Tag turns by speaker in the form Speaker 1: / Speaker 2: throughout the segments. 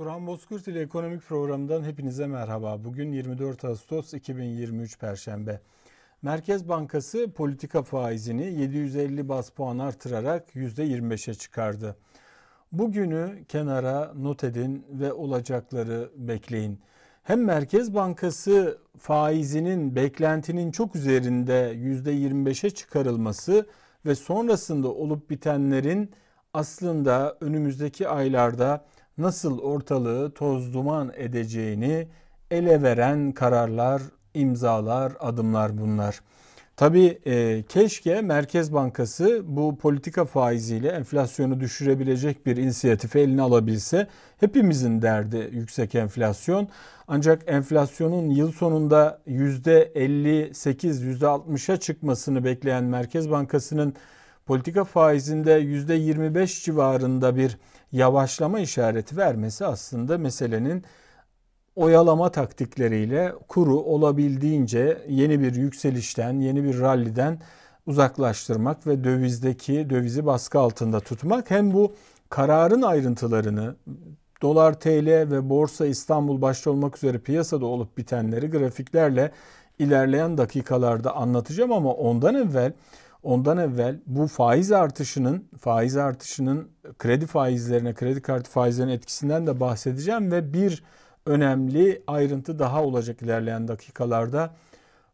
Speaker 1: Turan Bozkurt ile Ekonomik Program'dan hepinize merhaba. Bugün 24 Ağustos 2023 Perşembe. Merkez Bankası politika faizini 750 bas puan artırarak %25'e çıkardı. Bugünü kenara not edin ve olacakları bekleyin. Hem Merkez Bankası faizinin beklentinin çok üzerinde %25'e çıkarılması ve sonrasında olup bitenlerin aslında önümüzdeki aylarda nasıl ortalığı toz duman edeceğini ele veren kararlar, imzalar, adımlar bunlar. Tabii e, keşke Merkez Bankası bu politika faiziyle enflasyonu düşürebilecek bir inisiyatifi eline alabilse. Hepimizin derdi yüksek enflasyon. Ancak enflasyonun yıl sonunda %58-%60'a çıkmasını bekleyen Merkez Bankası'nın politika faizinde %25 civarında bir yavaşlama işareti vermesi aslında meselenin oyalama taktikleriyle kuru olabildiğince yeni bir yükselişten, yeni bir ralliden uzaklaştırmak ve dövizdeki dövizi baskı altında tutmak hem bu kararın ayrıntılarını dolar TL ve borsa İstanbul başta olmak üzere piyasada olup bitenleri grafiklerle ilerleyen dakikalarda anlatacağım ama ondan evvel Ondan evvel bu faiz artışının faiz artışının kredi faizlerine, kredi kartı faizlerine etkisinden de bahsedeceğim ve bir önemli ayrıntı daha olacak ilerleyen dakikalarda.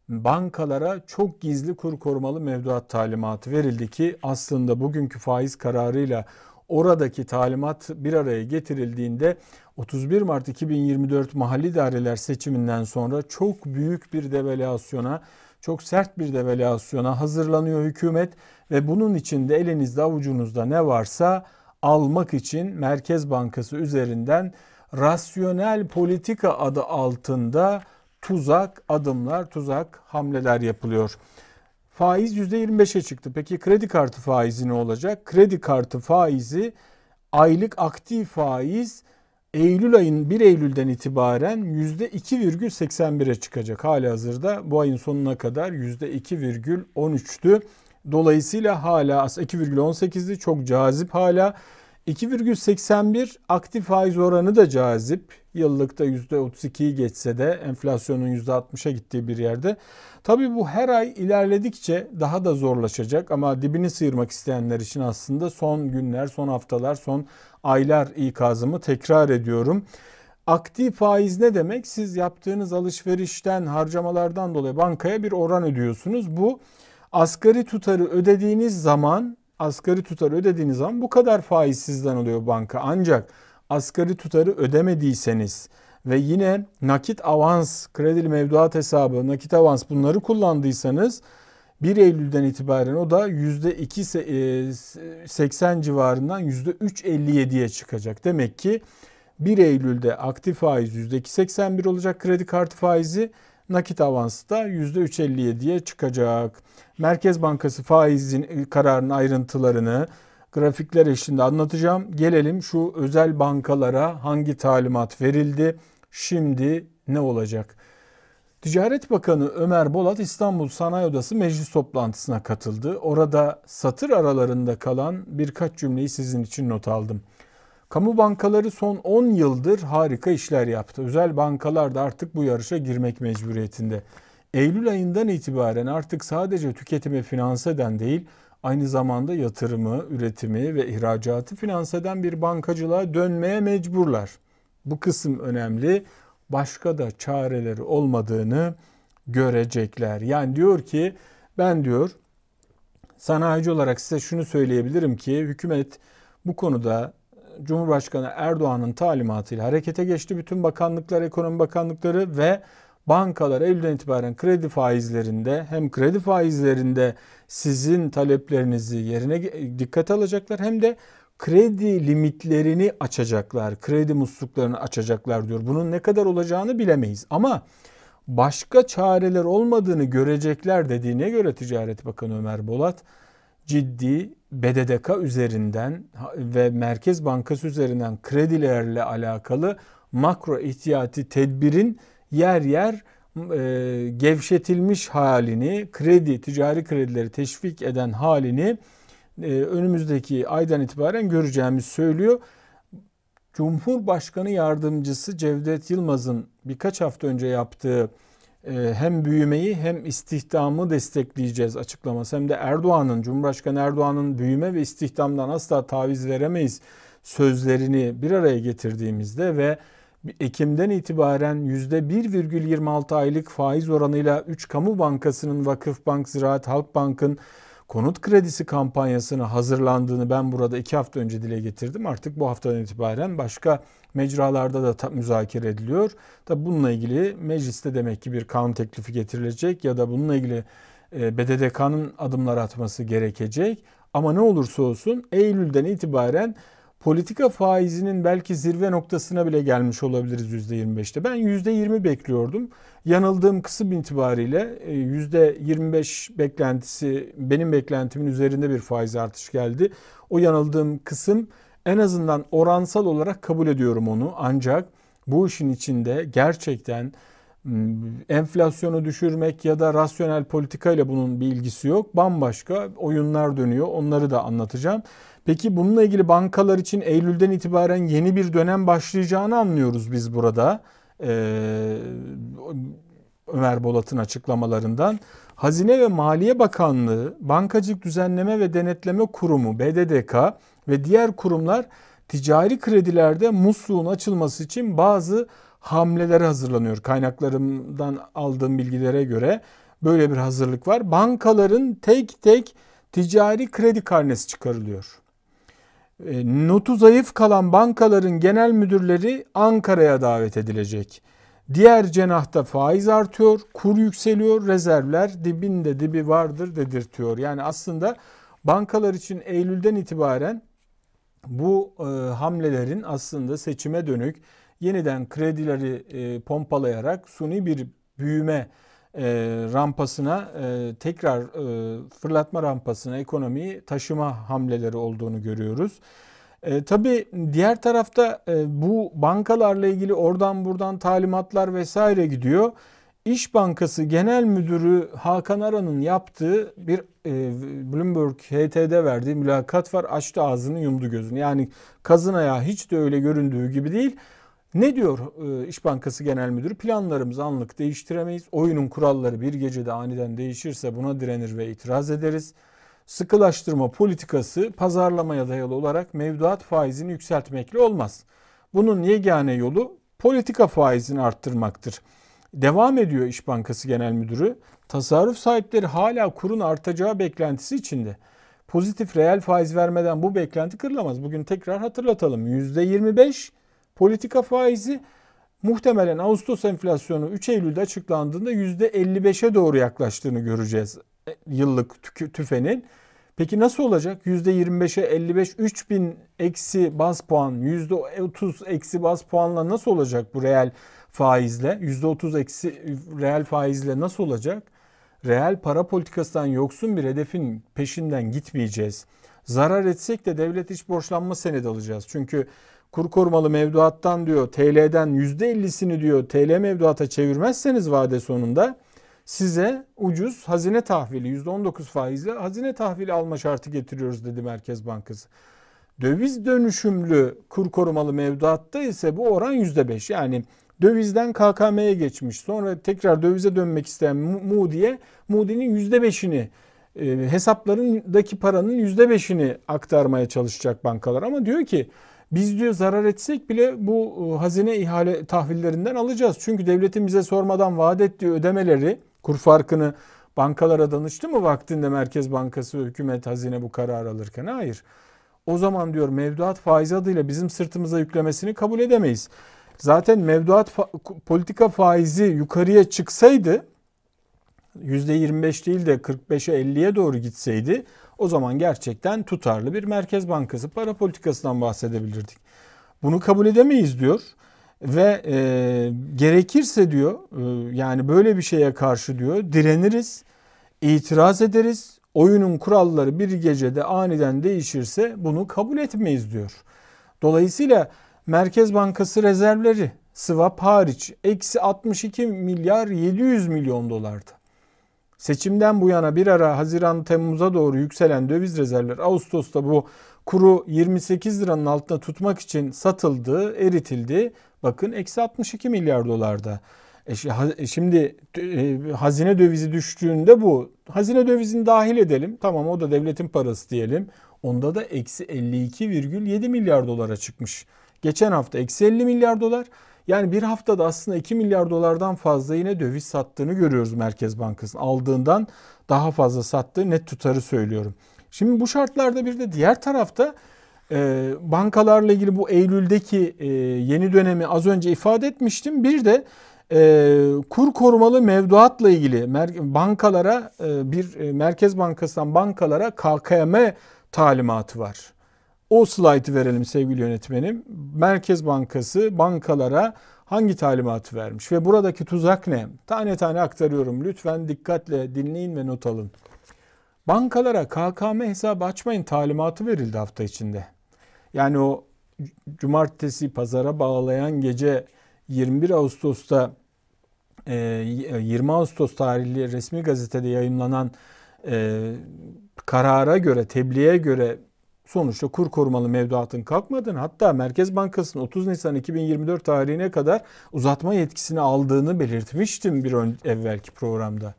Speaker 1: Bankalara çok gizli kur korumalı mevduat talimatı verildi ki aslında bugünkü faiz kararıyla oradaki talimat bir araya getirildiğinde 31 Mart 2024 mahalli daireler seçiminden sonra çok büyük bir develasyona çok sert bir develasyona hazırlanıyor hükümet ve bunun için de elinizde avucunuzda ne varsa almak için Merkez Bankası üzerinden rasyonel politika adı altında tuzak adımlar, tuzak hamleler yapılıyor. Faiz %25'e çıktı. Peki kredi kartı faizi ne olacak? Kredi kartı faizi aylık aktif faiz Eylül ayın 1 Eylül'den itibaren %2,81'e çıkacak. Hali hazırda bu ayın sonuna kadar %2,13'tü. Dolayısıyla hala 2,18'di çok cazip hala. 2,81 aktif faiz oranı da cazip. Yıllıkta %32'yi geçse de enflasyonun %60'a gittiği bir yerde. Tabii bu her ay ilerledikçe daha da zorlaşacak ama dibini sıyırmak isteyenler için aslında son günler, son haftalar, son aylar ikazımı tekrar ediyorum. Aktif faiz ne demek? Siz yaptığınız alışverişten, harcamalardan dolayı bankaya bir oran ödüyorsunuz. Bu asgari tutarı ödediğiniz zaman asgari tutarı ödediğiniz zaman bu kadar faiz sizden alıyor banka. Ancak asgari tutarı ödemediyseniz ve yine nakit avans, kredili mevduat hesabı, nakit avans bunları kullandıysanız 1 Eylül'den itibaren o da %2.80 e, civarından %3.57'ye çıkacak. Demek ki 1 Eylül'de aktif faiz %2.81 olacak kredi kartı faizi nakit avansı da %3.57'ye çıkacak. Merkez Bankası faizin e, kararının ayrıntılarını grafikler eşliğinde anlatacağım. Gelelim şu özel bankalara hangi talimat verildi? Şimdi ne olacak? Ticaret Bakanı Ömer Bolat İstanbul Sanayi Odası meclis toplantısına katıldı. Orada satır aralarında kalan birkaç cümleyi sizin için not aldım. Kamu bankaları son 10 yıldır harika işler yaptı. Özel bankalar da artık bu yarışa girmek mecburiyetinde. Eylül ayından itibaren artık sadece tüketimi finanse eden değil, aynı zamanda yatırımı, üretimi ve ihracatı finanse eden bir bankacılığa dönmeye mecburlar. Bu kısım önemli. Başka da çareleri olmadığını görecekler. Yani diyor ki ben diyor sanayici olarak size şunu söyleyebilirim ki hükümet bu konuda Cumhurbaşkanı Erdoğan'ın talimatıyla harekete geçti. Bütün bakanlıklar, ekonomi bakanlıkları ve bankalar Eylül'den itibaren kredi faizlerinde hem kredi faizlerinde sizin taleplerinizi yerine dikkate alacaklar hem de kredi limitlerini açacaklar, kredi musluklarını açacaklar diyor. Bunun ne kadar olacağını bilemeyiz ama başka çareler olmadığını görecekler dediğine göre Ticaret Bakanı Ömer Bolat ciddi BDDK üzerinden ve Merkez Bankası üzerinden kredilerle alakalı makro ihtiyati tedbirin yer yer e, gevşetilmiş halini, kredi, ticari kredileri teşvik eden halini e, önümüzdeki aydan itibaren göreceğimiz söylüyor. Cumhurbaşkanı yardımcısı Cevdet Yılmaz'ın birkaç hafta önce yaptığı e, hem büyümeyi hem istihdamı destekleyeceğiz açıklaması hem de Erdoğan'ın Cumhurbaşkanı Erdoğan'ın büyüme ve istihdamdan asla taviz veremeyiz sözlerini bir araya getirdiğimizde ve Ekim'den itibaren %1,26 aylık faiz oranıyla 3 kamu bankasının Vakıfbank, Ziraat, Halkbank'ın konut kredisi kampanyasına hazırlandığını ben burada 2 hafta önce dile getirdim. Artık bu haftadan itibaren başka mecralarda da ta, müzakere ediliyor. Tabi bununla ilgili mecliste demek ki bir kanun teklifi getirilecek ya da bununla ilgili e, BDDK'nın adımlar atması gerekecek. Ama ne olursa olsun Eylül'den itibaren politika faizinin belki zirve noktasına bile gelmiş olabiliriz %25'te. Ben %20 bekliyordum. Yanıldığım kısım itibariyle %25 e, beklentisi benim beklentimin üzerinde bir faiz artış geldi. O yanıldığım kısım en azından oransal olarak kabul ediyorum onu. Ancak bu işin içinde gerçekten enflasyonu düşürmek ya da rasyonel politika ile bunun bir ilgisi yok. Bambaşka oyunlar dönüyor. Onları da anlatacağım. Peki bununla ilgili bankalar için Eylül'den itibaren yeni bir dönem başlayacağını anlıyoruz biz burada. Ee, Ömer Bolat'ın açıklamalarından. Hazine ve Maliye Bakanlığı, Bankacılık Düzenleme ve Denetleme Kurumu BDDK ve diğer kurumlar ticari kredilerde musluğun açılması için bazı hamlelere hazırlanıyor. Kaynaklarımdan aldığım bilgilere göre böyle bir hazırlık var. Bankaların tek tek ticari kredi karnesi çıkarılıyor. E, notu zayıf kalan bankaların genel müdürleri Ankara'ya davet edilecek. Diğer cenahta faiz artıyor, kur yükseliyor, rezervler dibinde dibi vardır dedirtiyor. Yani aslında bankalar için Eylül'den itibaren bu e, hamlelerin aslında seçime dönük yeniden kredileri e, pompalayarak suni bir büyüme e, rampasına e, tekrar e, fırlatma rampasına ekonomiyi taşıma hamleleri olduğunu görüyoruz. E, tabii diğer tarafta e, bu bankalarla ilgili oradan buradan talimatlar vesaire gidiyor. İş Bankası Genel Müdürü Hakan Aran'ın yaptığı bir e, Bloomberg HT'de verdiği mülakat var. Açtı ağzını yumdu gözünü. Yani kazın ayağı hiç de öyle göründüğü gibi değil. Ne diyor e, İş Bankası Genel Müdürü? Planlarımızı anlık değiştiremeyiz. Oyunun kuralları bir gecede aniden değişirse buna direnir ve itiraz ederiz. Sıkılaştırma politikası pazarlamaya dayalı olarak mevduat faizini yükseltmekle olmaz. Bunun yegane yolu politika faizini arttırmaktır.'' Devam ediyor İş Bankası Genel Müdürü. Tasarruf sahipleri hala kurun artacağı beklentisi içinde. Pozitif reel faiz vermeden bu beklenti kırılamaz. Bugün tekrar hatırlatalım. %25 politika faizi muhtemelen Ağustos enflasyonu 3 Eylül'de açıklandığında %55'e doğru yaklaştığını göreceğiz e, yıllık tüfenin. Peki nasıl olacak? %25'e 55 3000 eksi baz puan, %30 eksi baz puanla nasıl olacak bu reel faizle %30 eksi reel faizle nasıl olacak? Reel para politikasından yoksun bir hedefin peşinden gitmeyeceğiz. Zarar etsek de devlet iç borçlanma senedi alacağız. Çünkü kur korumalı mevduattan diyor TL'den %50'sini diyor TL mevduata çevirmezseniz vade sonunda size ucuz hazine tahvili %19 faizle hazine tahvili alma şartı getiriyoruz dedi Merkez Bankası. Döviz dönüşümlü kur korumalı mevduatta ise bu oran %5. Yani dövizden KKM'ye geçmiş sonra tekrar dövize dönmek isteyen Moody'ye Moody'nin %5'ini e, hesaplarındaki paranın %5'ini aktarmaya çalışacak bankalar ama diyor ki biz diyor zarar etsek bile bu e, hazine ihale tahvillerinden alacağız. Çünkü devletin bize sormadan vaat ettiği ödemeleri kur farkını bankalara danıştı mı vaktinde Merkez Bankası hükümet hazine bu karar alırken? Hayır o zaman diyor mevduat faizi adıyla bizim sırtımıza yüklemesini kabul edemeyiz. Zaten mevduat fa politika faizi yukarıya çıksaydı %25 değil de 45'e 50'ye doğru gitseydi o zaman gerçekten tutarlı bir Merkez Bankası para politikasından bahsedebilirdik. Bunu kabul edemeyiz diyor ve e, gerekirse diyor e, yani böyle bir şeye karşı diyor direniriz, itiraz ederiz, oyunun kuralları bir gecede aniden değişirse bunu kabul etmeyiz diyor. Dolayısıyla Merkez Bankası rezervleri swap hariç eksi 62 milyar 700 milyon dolardı. Seçimden bu yana bir ara Haziran Temmuz'a doğru yükselen döviz rezervleri Ağustos'ta bu kuru 28 liranın altına tutmak için satıldı, eritildi. Bakın eksi 62 milyar dolarda. E, e, şimdi e, hazine dövizi düştüğünde bu. Hazine dövizini dahil edelim. Tamam o da devletin parası diyelim. Onda da eksi 52,7 milyar dolara çıkmış. Geçen hafta eksi 50 milyar dolar. Yani bir haftada aslında 2 milyar dolardan fazla yine döviz sattığını görüyoruz Merkez Bankası'nın. Aldığından daha fazla sattığı net tutarı söylüyorum. Şimdi bu şartlarda bir de diğer tarafta e, bankalarla ilgili bu Eylül'deki e, yeni dönemi az önce ifade etmiştim. Bir de e, kur korumalı mevduatla ilgili bankalara e, bir e, Merkez Bankası'ndan bankalara KKM talimatı var. O slaytı verelim sevgili yönetmenim. Merkez Bankası bankalara hangi talimatı vermiş ve buradaki tuzak ne? Tane tane aktarıyorum. Lütfen dikkatle dinleyin ve not alın. Bankalara KKM hesabı açmayın talimatı verildi hafta içinde. Yani o cumartesi pazara bağlayan gece 21 Ağustos'ta 20 e, Ağustos tarihli resmi gazetede yayınlanan e, karara göre, tebliğe göre sonuçta kur korumalı mevduatın kalkmadığını hatta Merkez Bankası'nın 30 Nisan 2024 tarihine kadar uzatma yetkisini aldığını belirtmiştim bir ön, evvelki programda.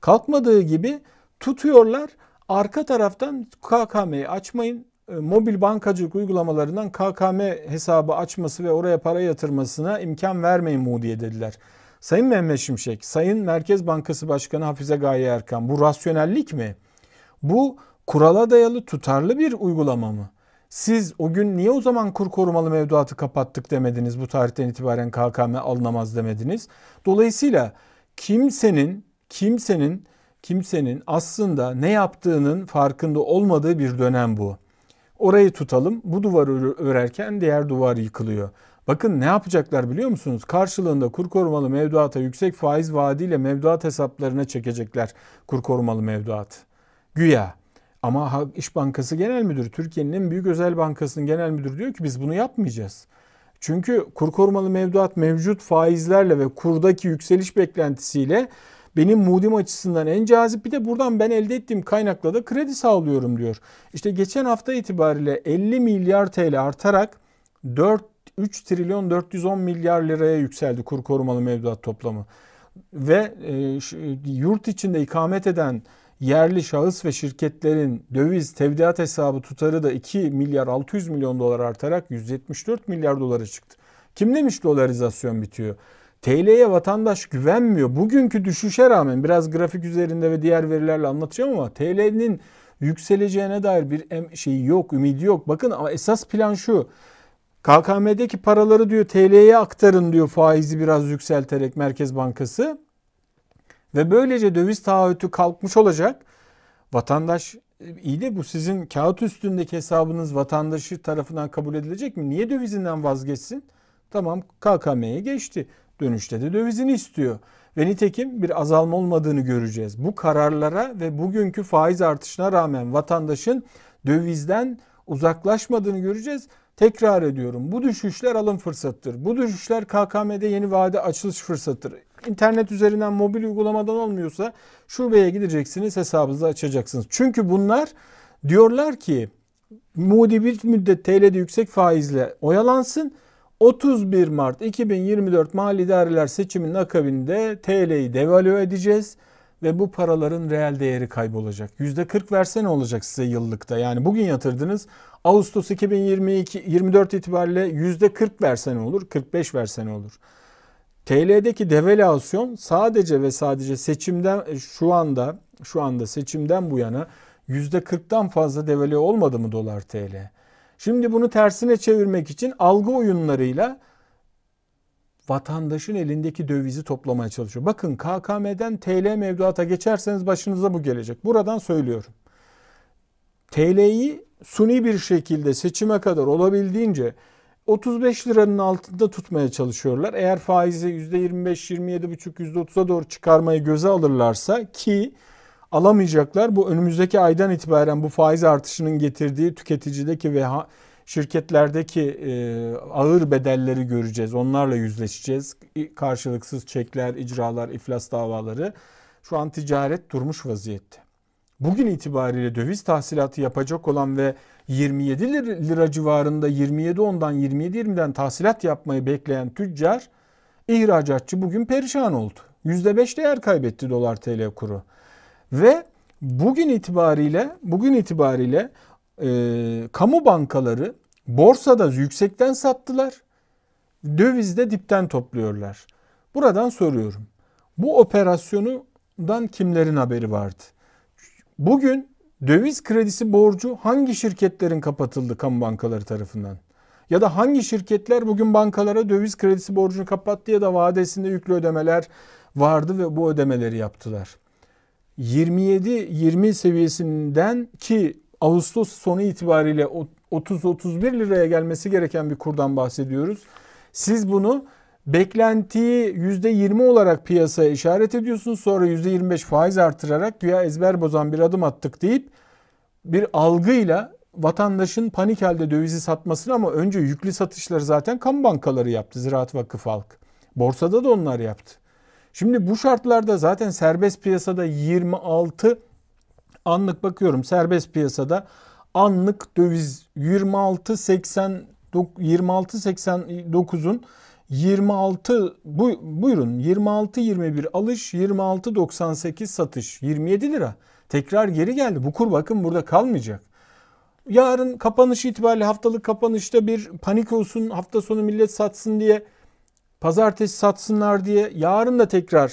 Speaker 1: Kalkmadığı gibi tutuyorlar arka taraftan KKM'yi açmayın e, mobil bankacılık uygulamalarından KKM hesabı açması ve oraya para yatırmasına imkan vermeyin Moody'ye dediler. Sayın Mehmet Şimşek, Sayın Merkez Bankası Başkanı Hafize Gaye Erkan bu rasyonellik mi? Bu kurala dayalı tutarlı bir uygulama mı? Siz o gün niye o zaman kur korumalı mevduatı kapattık demediniz? Bu tarihten itibaren KKM alınamaz demediniz. Dolayısıyla kimsenin kimsenin kimsenin aslında ne yaptığının farkında olmadığı bir dönem bu. Orayı tutalım. Bu duvar örerken diğer duvar yıkılıyor. Bakın ne yapacaklar biliyor musunuz? Karşılığında kur korumalı mevduata yüksek faiz vaadiyle mevduat hesaplarına çekecekler kur korumalı mevduat. Güya. Ama İş Bankası Genel Müdürü, Türkiye'nin en büyük özel bankasının genel müdürü diyor ki biz bunu yapmayacağız. Çünkü kur korumalı mevduat mevcut faizlerle ve kurdaki yükseliş beklentisiyle benim mudim açısından en cazip bir de buradan ben elde ettiğim kaynakla da kredi sağlıyorum diyor. İşte geçen hafta itibariyle 50 milyar TL artarak 4 3 trilyon 410 milyar liraya yükseldi kur korumalı mevduat toplamı. Ve e, e, yurt içinde ikamet eden yerli şahıs ve şirketlerin döviz tevdiat hesabı tutarı da 2 milyar 600 milyon dolar artarak 174 milyar dolara çıktı. Kim demiş dolarizasyon bitiyor? TL'ye vatandaş güvenmiyor. Bugünkü düşüşe rağmen biraz grafik üzerinde ve diğer verilerle anlatacağım ama TL'nin yükseleceğine dair bir şey yok, ümidi yok. Bakın ama esas plan şu. KKM'deki paraları diyor TL'ye aktarın diyor faizi biraz yükselterek Merkez Bankası. Ve böylece döviz taahhütü kalkmış olacak. Vatandaş e, iyi de bu sizin kağıt üstündeki hesabınız vatandaşı tarafından kabul edilecek mi? Niye dövizinden vazgeçsin? Tamam KKM'ye geçti. Dönüşte de dövizini istiyor. Ve nitekim bir azalma olmadığını göreceğiz. Bu kararlara ve bugünkü faiz artışına rağmen vatandaşın dövizden uzaklaşmadığını göreceğiz. Tekrar ediyorum bu düşüşler alım fırsattır. Bu düşüşler KKM'de yeni vade açılış fırsattır. İnternet üzerinden mobil uygulamadan olmuyorsa şubeye gideceksiniz hesabınızı açacaksınız. Çünkü bunlar diyorlar ki Moody bir müddet TL'de yüksek faizle oyalansın 31 Mart 2024 mahalli idareler seçiminin akabinde TL'yi devalue edeceğiz ve bu paraların reel değeri kaybolacak. %40 verse ne olacak size yıllıkta? Yani bugün yatırdınız. Ağustos 2022 24 itibariyle %40 verse ne olur? 45 verse ne olur? TL'deki devalüasyon sadece ve sadece seçimden şu anda şu anda seçimden bu yana %40'tan fazla devalü olmadı mı dolar TL? Şimdi bunu tersine çevirmek için algı oyunlarıyla vatandaşın elindeki dövizi toplamaya çalışıyor. Bakın KKM'den TL mevduata geçerseniz başınıza bu gelecek. Buradan söylüyorum. TL'yi suni bir şekilde seçime kadar olabildiğince 35 liranın altında tutmaya çalışıyorlar. Eğer faizi %25, 27,5, %30'a doğru çıkarmayı göze alırlarsa ki alamayacaklar. Bu önümüzdeki aydan itibaren bu faiz artışının getirdiği tüketicideki ve şirketlerdeki e, ağır bedelleri göreceğiz. Onlarla yüzleşeceğiz. Karşılıksız çekler, icralar, iflas davaları. Şu an ticaret durmuş vaziyette. Bugün itibariyle döviz tahsilatı yapacak olan ve 27 lira civarında 27 ondan 27 20'den tahsilat yapmayı bekleyen tüccar ihracatçı bugün perişan oldu. %5 değer kaybetti dolar TL kuru. Ve bugün itibariyle bugün itibariyle e, kamu bankaları borsada yüksekten sattılar. Dövizde dipten topluyorlar. Buradan soruyorum. Bu operasyonundan kimlerin haberi vardı? Bugün döviz kredisi borcu hangi şirketlerin kapatıldı kamu bankaları tarafından? Ya da hangi şirketler bugün bankalara döviz kredisi borcunu kapattı ya da vadesinde yüklü ödemeler vardı ve bu ödemeleri yaptılar? 27-20 seviyesinden ki Ağustos sonu itibariyle 30-31 liraya gelmesi gereken bir kurdan bahsediyoruz. Siz bunu beklentiyi %20 olarak piyasaya işaret ediyorsunuz. Sonra %25 faiz artırarak güya ezber bozan bir adım attık deyip bir algıyla vatandaşın panik halde dövizi satmasını ama önce yüklü satışları zaten kamu bankaları yaptı. Ziraat Vakıf Halk. Borsada da onlar yaptı. Şimdi bu şartlarda zaten serbest piyasada 26 anlık bakıyorum serbest piyasada anlık döviz 26.80 26.89'un 26 bu, buyurun 26.21 alış 26.98 satış 27 lira. Tekrar geri geldi. Bu kur bakın burada kalmayacak. Yarın kapanış itibariyle haftalık kapanışta bir panik olsun hafta sonu millet satsın diye Pazartesi satsınlar diye yarın da tekrar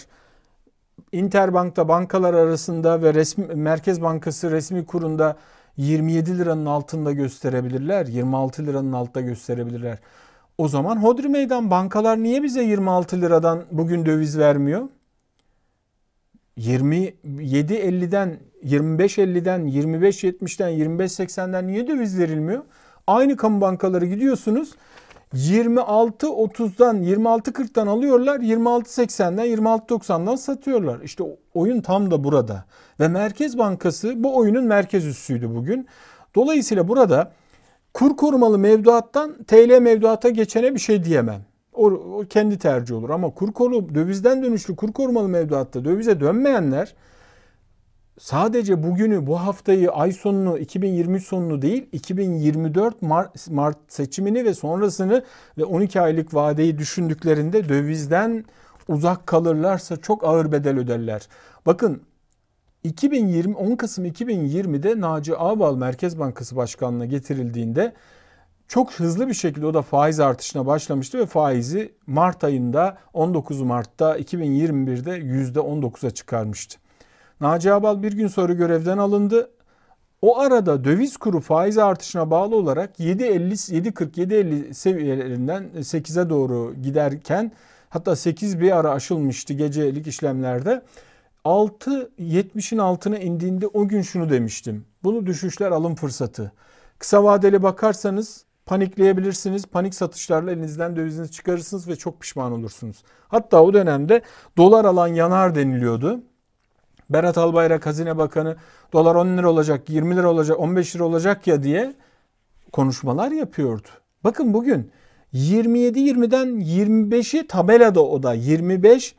Speaker 1: Interbank'ta bankalar arasında ve resmi, Merkez Bankası resmi kurunda 27 liranın altında gösterebilirler. 26 liranın altında gösterebilirler. O zaman hodri meydan bankalar niye bize 26 liradan bugün döviz vermiyor? 27.50'den 25.50'den 25.70'den 25.80'den niye döviz verilmiyor? Aynı kamu bankaları gidiyorsunuz 26.30'dan 26.40'dan alıyorlar 26.80'den 26.90'dan satıyorlar. İşte oyun tam da burada ve Merkez Bankası bu oyunun merkez üssüydü bugün. Dolayısıyla burada kur korumalı mevduattan TL mevduata geçene bir şey diyemem. O, o kendi tercih olur ama kur koru dövizden dönüşlü kur korumalı mevduatta dövize dönmeyenler sadece bugünü, bu haftayı, ay sonunu, 2023 sonunu değil, 2024 Mart, Mart seçimini ve sonrasını ve 12 aylık vadeyi düşündüklerinde dövizden uzak kalırlarsa çok ağır bedel öderler. Bakın 2020 10 Kasım 2020'de Naci Ağbal Merkez Bankası Başkanlığı'na getirildiğinde çok hızlı bir şekilde o da faiz artışına başlamıştı ve faizi Mart ayında 19 Mart'ta 2021'de %19'a çıkarmıştı. Naci Abal bir gün sonra görevden alındı. O arada döviz kuru faiz artışına bağlı olarak 7.50 7.40 seviyelerinden 8'e doğru giderken hatta 8 bir ara aşılmıştı gecelik işlemlerde. 6.70'in altına indiğinde o gün şunu demiştim. Bunu düşüşler alım fırsatı. Kısa vadeli bakarsanız panikleyebilirsiniz. Panik satışlarla elinizden dövizinizi çıkarırsınız ve çok pişman olursunuz. Hatta o dönemde dolar alan yanar deniliyordu. Berat Albayrak Hazine Bakanı dolar 10 lira olacak, 20 lira olacak, 15 lira olacak ya diye konuşmalar yapıyordu. Bakın bugün 27-20'den 25'i tabelada o da 25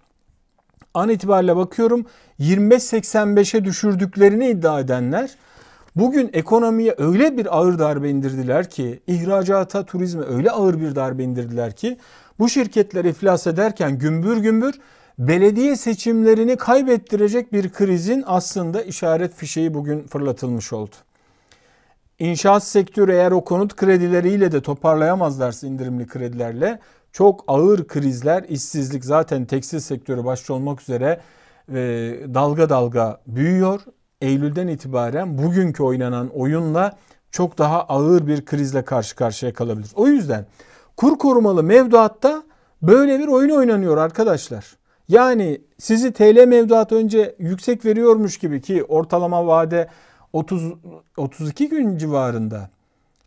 Speaker 1: an itibariyle bakıyorum 25-85'e düşürdüklerini iddia edenler bugün ekonomiye öyle bir ağır darbe indirdiler ki ihracata turizme öyle ağır bir darbe indirdiler ki bu şirketler iflas ederken gümbür gümbür belediye seçimlerini kaybettirecek bir krizin aslında işaret fişeği bugün fırlatılmış oldu. İnşaat sektörü eğer o konut kredileriyle de toparlayamazlarsa indirimli kredilerle çok ağır krizler, işsizlik zaten tekstil sektörü başta olmak üzere e, dalga dalga büyüyor. Eylül'den itibaren bugünkü oynanan oyunla çok daha ağır bir krizle karşı karşıya kalabilir. O yüzden kur korumalı mevduatta böyle bir oyun oynanıyor arkadaşlar. Yani sizi TL mevduat önce yüksek veriyormuş gibi ki ortalama vade 30 32 gün civarında.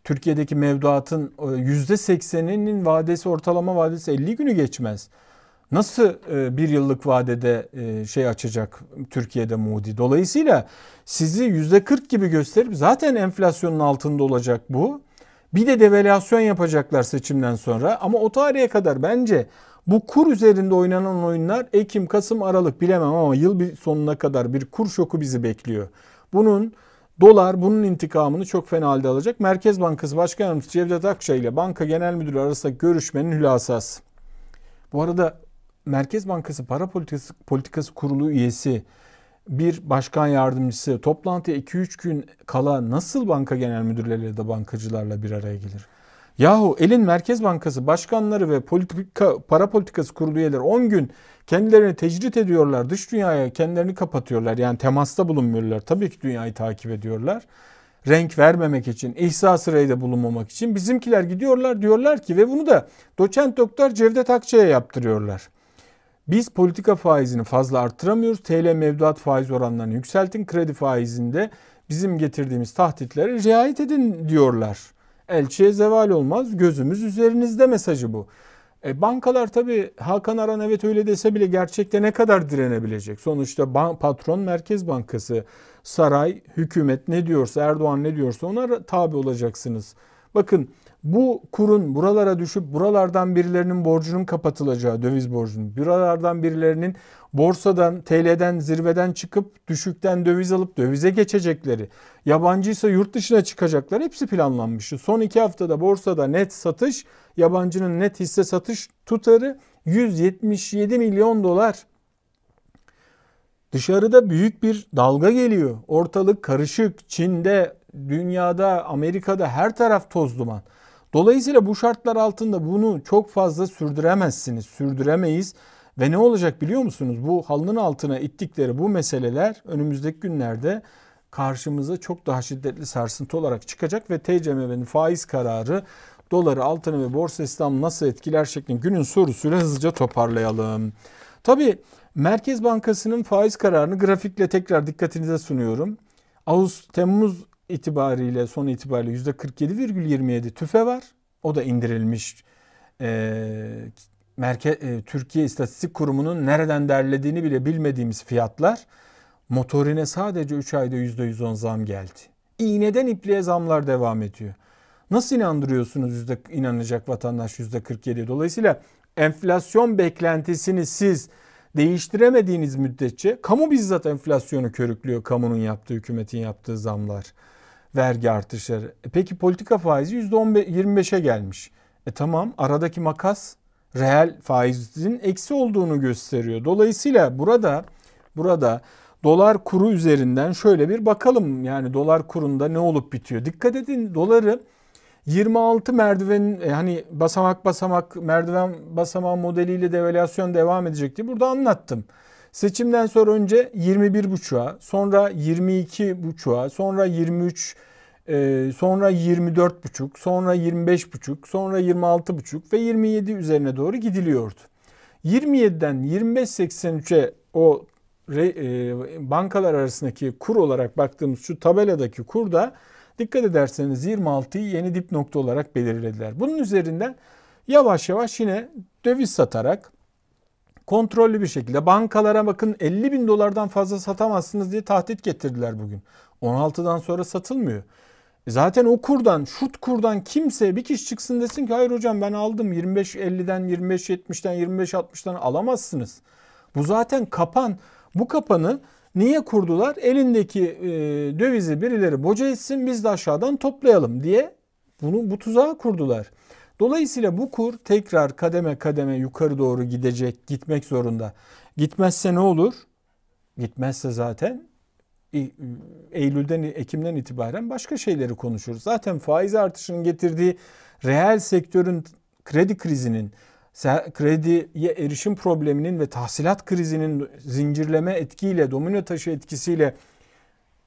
Speaker 1: Türkiye'deki mevduatın %80'inin e, vadesi ortalama vadesi 50 günü geçmez. Nasıl e, bir yıllık vadede e, şey açacak Türkiye'de Moody? Dolayısıyla sizi %40 gibi gösterip zaten enflasyonun altında olacak bu. Bir de devalüasyon yapacaklar seçimden sonra ama o tarihe kadar bence bu kur üzerinde oynanan oyunlar Ekim, Kasım, Aralık bilemem ama yıl sonuna kadar bir kur şoku bizi bekliyor. Bunun dolar bunun intikamını çok fena halde alacak. Merkez Bankası Başkan Yardımcısı Cevdet Akçay ile Banka Genel Müdürü arasındaki görüşmenin hülasası. Bu arada Merkez Bankası Para Politikası, Politikası Kurulu üyesi bir başkan yardımcısı toplantıya 2-3 gün kala nasıl banka genel müdürleriyle de bankacılarla bir araya gelir? Yahu elin Merkez Bankası başkanları ve politika, para politikası kurulu üyeleri 10 gün kendilerini tecrit ediyorlar. Dış dünyaya kendilerini kapatıyorlar. Yani temasta bulunmuyorlar. Tabii ki dünyayı takip ediyorlar. Renk vermemek için, ihsas reyde bulunmamak için bizimkiler gidiyorlar diyorlar ki ve bunu da doçent doktor Cevdet Akça'ya yaptırıyorlar. Biz politika faizini fazla arttıramıyoruz. TL mevduat faiz oranlarını yükseltin. Kredi faizinde bizim getirdiğimiz tahditlere riayet edin diyorlar. Elçiye zeval olmaz. Gözümüz üzerinizde mesajı bu. E, bankalar tabii Hakan Aran evet öyle dese bile gerçekte ne kadar direnebilecek? Sonuçta patron Merkez Bankası, saray, hükümet ne diyorsa Erdoğan ne diyorsa ona tabi olacaksınız. Bakın bu kurun buralara düşüp buralardan birilerinin borcunun kapatılacağı döviz borcunun buralardan birilerinin borsadan TL'den zirveden çıkıp düşükten döviz alıp dövize geçecekleri yabancıysa yurt dışına çıkacaklar hepsi planlanmıştı. Son iki haftada borsada net satış yabancının net hisse satış tutarı 177 milyon dolar. Dışarıda büyük bir dalga geliyor. Ortalık karışık. Çin'de, dünyada, Amerika'da her taraf toz duman. Dolayısıyla bu şartlar altında bunu çok fazla sürdüremezsiniz, sürdüremeyiz. Ve ne olacak biliyor musunuz? Bu halının altına ittikleri bu meseleler önümüzdeki günlerde karşımıza çok daha şiddetli sarsıntı olarak çıkacak ve TCMB'nin faiz kararı doları, altını ve borsa İslam nasıl etkiler şeklinde günün sorusuyla hızlıca toparlayalım. Tabii Merkez Bankası'nın faiz kararını grafikle tekrar dikkatinize sunuyorum. Ağustos Temmuz itibariyle son itibariyle %47,27 tüfe var. O da indirilmiş e, Merke, e, Türkiye İstatistik Kurumu'nun nereden derlediğini bile bilmediğimiz fiyatlar motorine sadece 3 ayda %110 zam geldi. İğneden ipliğe zamlar devam ediyor. Nasıl inandırıyorsunuz yüzde, inanacak vatandaş %47? Dolayısıyla enflasyon beklentisini siz değiştiremediğiniz müddetçe kamu bizzat enflasyonu körüklüyor kamunun yaptığı hükümetin yaptığı zamlar vergi artışları. E peki politika faizi %25'e gelmiş. E tamam aradaki makas reel faizin eksi olduğunu gösteriyor. Dolayısıyla burada burada dolar kuru üzerinden şöyle bir bakalım. Yani dolar kurunda ne olup bitiyor? Dikkat edin doları 26 merdiven e hani basamak basamak merdiven basamağı modeliyle devalüasyon devam edecek diye burada anlattım. Seçimden sonra önce 21.5'a, sonra 22.5'a, sonra 23 e, sonra 24.5, sonra 25.5, sonra 26.5 ve 27 üzerine doğru gidiliyordu. 27'den 25.83'e o e, bankalar arasındaki kur olarak baktığımız şu tabeladaki kurda dikkat ederseniz 26'yı yeni dip nokta olarak belirlediler. Bunun üzerinden yavaş yavaş yine döviz satarak kontrollü bir şekilde bankalara bakın 50 bin dolardan fazla satamazsınız diye tahdit getirdiler bugün. 16'dan sonra satılmıyor. E zaten o kurdan, şut kurdan kimse bir kişi çıksın desin ki hayır hocam ben aldım 25.50'den, 25.70'den, 25.60'dan alamazsınız. Bu zaten kapan. Bu kapanı niye kurdular? Elindeki e, dövizi birileri boca etsin biz de aşağıdan toplayalım diye bunu bu tuzağa kurdular. Dolayısıyla bu kur tekrar kademe kademe yukarı doğru gidecek, gitmek zorunda. Gitmezse ne olur? Gitmezse zaten e, Eylül'den, Ekim'den itibaren başka şeyleri konuşuruz. Zaten faiz artışının getirdiği reel sektörün kredi krizinin, krediye erişim probleminin ve tahsilat krizinin zincirleme etkiyle, domino taşı etkisiyle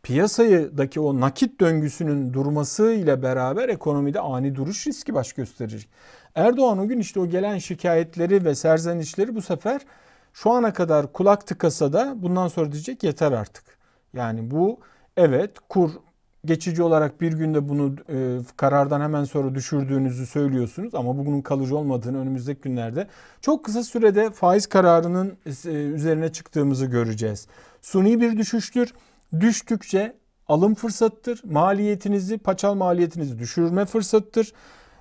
Speaker 1: piyasadaki o nakit döngüsünün durması ile beraber ekonomide ani duruş riski baş gösterecek. Erdoğan o gün işte o gelen şikayetleri ve serzenişleri bu sefer şu ana kadar kulak tıkasa da bundan sonra diyecek yeter artık. Yani bu evet kur geçici olarak bir günde bunu e, karardan hemen sonra düşürdüğünüzü söylüyorsunuz ama bunun kalıcı olmadığını önümüzdeki günlerde çok kısa sürede faiz kararının e, üzerine çıktığımızı göreceğiz. Suni bir düşüştür düştükçe alım fırsattır. Maliyetinizi, paçal maliyetinizi düşürme fırsattır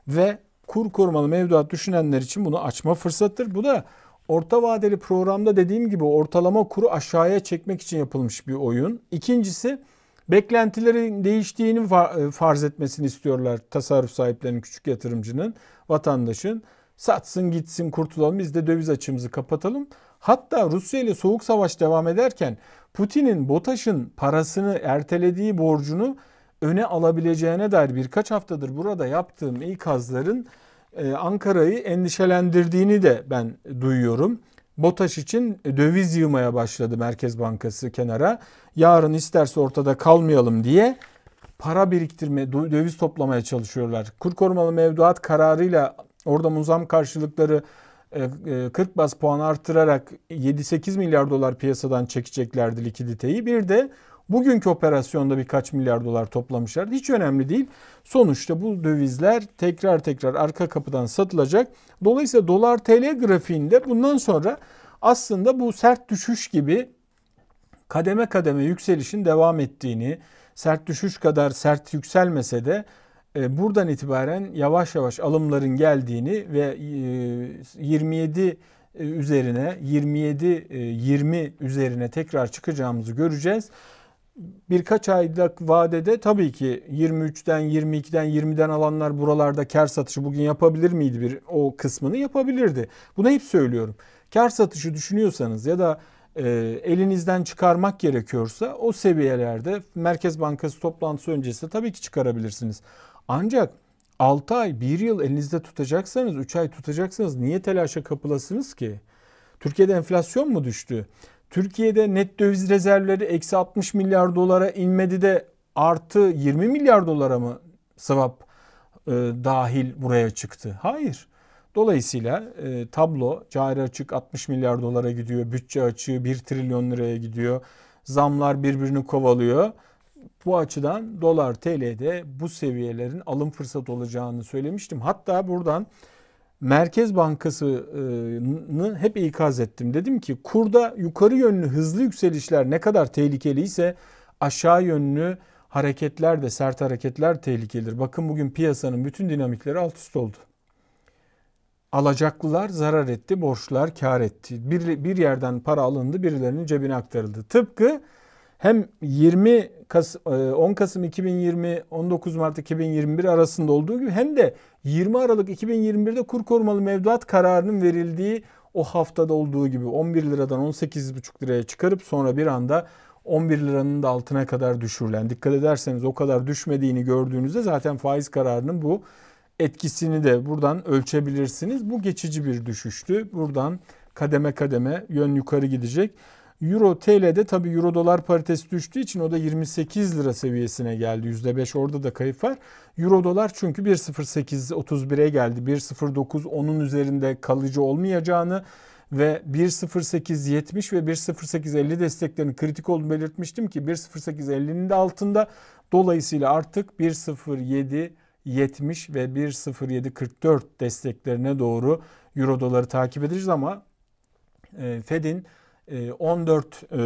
Speaker 1: ve kur korumalı mevduat düşünenler için bunu açma fırsattır. Bu da orta vadeli programda dediğim gibi ortalama kuru aşağıya çekmek için yapılmış bir oyun. İkincisi beklentilerin değiştiğini e, farz etmesini istiyorlar tasarruf sahiplerinin, küçük yatırımcının, vatandaşın. Satsın gitsin kurtulalım biz de döviz açımızı kapatalım. Hatta Rusya ile soğuk savaş devam ederken Putin'in BOTAŞ'ın parasını ertelediği borcunu öne alabileceğine dair birkaç haftadır burada yaptığım ikazların e, Ankara'yı endişelendirdiğini de ben duyuyorum. BOTAŞ için döviz yığmaya başladı Merkez Bankası kenara. Yarın isterse ortada kalmayalım diye para biriktirme, döviz toplamaya çalışıyorlar. Kur korumalı mevduat kararıyla orada muzam karşılıkları 40 e, e, bas puan artırarak 7-8 milyar dolar piyasadan çekeceklerdi likiditeyi. Bir de bugünkü operasyonda birkaç milyar dolar toplamışlardı. Hiç önemli değil. Sonuçta bu dövizler tekrar tekrar arka kapıdan satılacak. Dolayısıyla dolar TL grafiğinde bundan sonra aslında bu sert düşüş gibi kademe kademe yükselişin devam ettiğini, sert düşüş kadar sert yükselmese de e, buradan itibaren yavaş yavaş alımların geldiğini ve 27 e, e, üzerine 27 20 üzerine tekrar çıkacağımızı göreceğiz. Birkaç aylık vadede tabii ki 23'ten 22'den 20'den alanlar buralarda kar satışı bugün yapabilir miydi bir o kısmını yapabilirdi. Bunu hep söylüyorum. Kar satışı düşünüyorsanız ya da e, elinizden çıkarmak gerekiyorsa o seviyelerde Merkez Bankası toplantısı öncesi tabii ki çıkarabilirsiniz. Ancak 6 ay, 1 yıl elinizde tutacaksanız, 3 ay tutacaksanız niye telaşa kapılasınız ki? Türkiye'de enflasyon mu düştü? Türkiye'de net döviz rezervleri eksi 60 milyar dolara inmedi de artı 20 milyar dolara mı sıvap e, dahil buraya çıktı? Hayır. Dolayısıyla e, tablo cari açık 60 milyar dolara gidiyor. Bütçe açığı 1 trilyon liraya gidiyor. Zamlar birbirini kovalıyor bu açıdan dolar TL'de bu seviyelerin alım fırsatı olacağını söylemiştim. Hatta buradan Merkez Bankası'nı hep ikaz ettim. Dedim ki kurda yukarı yönlü hızlı yükselişler ne kadar tehlikeliyse aşağı yönlü hareketler de sert hareketler tehlikelidir. Bakın bugün piyasanın bütün dinamikleri alt üst oldu. Alacaklılar zarar etti, borçlar kar etti. Bir, bir yerden para alındı, birilerinin cebine aktarıldı. Tıpkı hem 20 Kas 10 e, Kasım 2020 19 Mart 2021 arasında olduğu gibi hem de 20 Aralık 2021'de kur korumalı mevduat kararının verildiği o haftada olduğu gibi 11 liradan 18,5 liraya çıkarıp sonra bir anda 11 liranın da altına kadar düşürülen. Dikkat ederseniz o kadar düşmediğini gördüğünüzde zaten faiz kararının bu etkisini de buradan ölçebilirsiniz. Bu geçici bir düşüştü. Buradan kademe kademe yön yukarı gidecek. Euro TL'de tabi Euro dolar paritesi düştüğü için o da 28 lira seviyesine geldi. %5 orada da kayıp var. Euro dolar çünkü 1.0831'e geldi. 1.09 onun üzerinde kalıcı olmayacağını ve 1.0870 ve 1.0850 desteklerinin kritik olduğunu belirtmiştim ki 1.0850'nin de altında. Dolayısıyla artık 1.07 70 ve 1.0744 desteklerine doğru euro doları takip edeceğiz ama e, Fed'in 14 ee, e,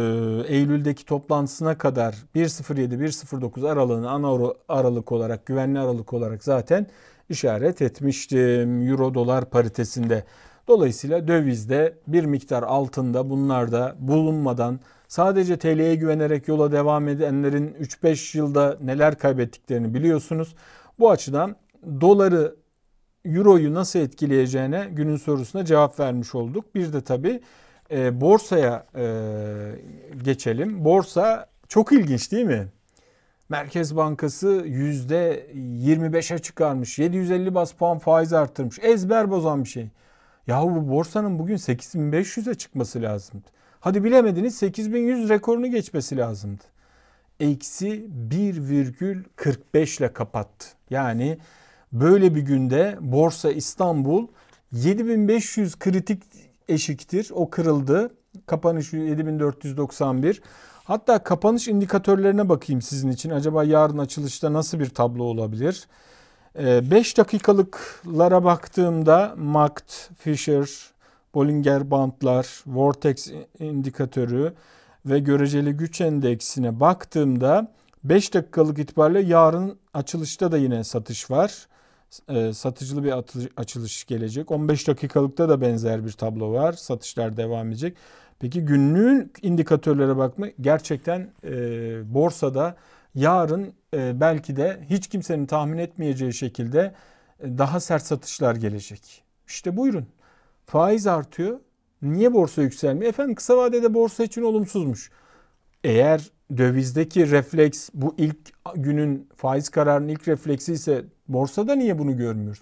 Speaker 1: Eylül'deki toplantısına kadar 1.07-1.09 aralığını ana aralık olarak, güvenli aralık olarak zaten işaret etmiştim euro dolar paritesinde. Dolayısıyla dövizde bir miktar altında bunlar da bulunmadan sadece TL'ye güvenerek yola devam edenlerin 3-5 yılda neler kaybettiklerini biliyorsunuz. Bu açıdan doları, euroyu nasıl etkileyeceğine günün sorusuna cevap vermiş olduk. Bir de tabii e, borsaya e, geçelim. Borsa çok ilginç değil mi? Merkez Bankası %25'e çıkarmış. 750 bas puan faiz arttırmış. Ezber bozan bir şey. Yahu bu borsanın bugün 8500'e çıkması lazımdı. Hadi bilemediniz 8100 rekorunu geçmesi lazımdı. Eksi 1,45 ile kapattı. Yani böyle bir günde Borsa İstanbul 7500 kritik eşiktir. O kırıldı. Kapanış 7491. Hatta kapanış indikatörlerine bakayım sizin için. Acaba yarın açılışta nasıl bir tablo olabilir? 5 ee, dakikalıklara baktığımda MACD, Fisher, Bollinger Bandlar, Vortex indikatörü ve göreceli güç endeksine baktığımda 5 dakikalık itibariyle yarın açılışta da yine satış var. E, satıcılı bir açılış gelecek. 15 dakikalıkta da benzer bir tablo var. Satışlar devam edecek. Peki günlük indikatörlere bakma gerçekten e, borsada yarın e, belki de hiç kimsenin tahmin etmeyeceği şekilde e, daha sert satışlar gelecek. İşte buyurun. Faiz artıyor. Niye borsa yükselmiyor? Efendim kısa vadede borsa için olumsuzmuş. Eğer dövizdeki refleks bu ilk günün faiz kararının ilk refleksi ise Borsada niye bunu görmüyoruz?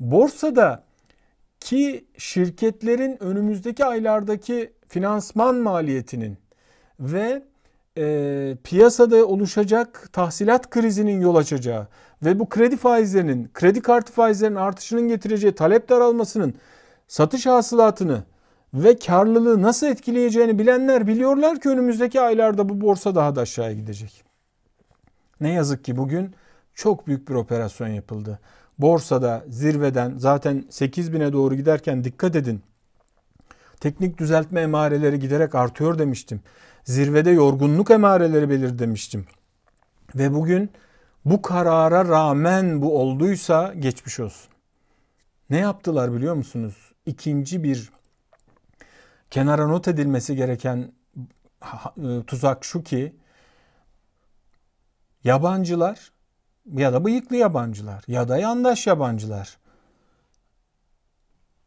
Speaker 1: Borsada ki şirketlerin önümüzdeki aylardaki finansman maliyetinin ve e, piyasada oluşacak tahsilat krizinin yol açacağı ve bu kredi faizlerinin, kredi kartı faizlerinin artışının getireceği talep daralmasının satış hasılatını ve karlılığı nasıl etkileyeceğini bilenler biliyorlar ki önümüzdeki aylarda bu borsa daha da aşağıya gidecek. Ne yazık ki bugün çok büyük bir operasyon yapıldı. Borsada zirveden zaten 8000'e doğru giderken dikkat edin. Teknik düzeltme emareleri giderek artıyor demiştim. Zirvede yorgunluk emareleri belir demiştim. Ve bugün bu karara rağmen bu olduysa geçmiş olsun. Ne yaptılar biliyor musunuz? İkinci bir kenara not edilmesi gereken e, tuzak şu ki yabancılar ya da bıyıklı yabancılar ya da yandaş yabancılar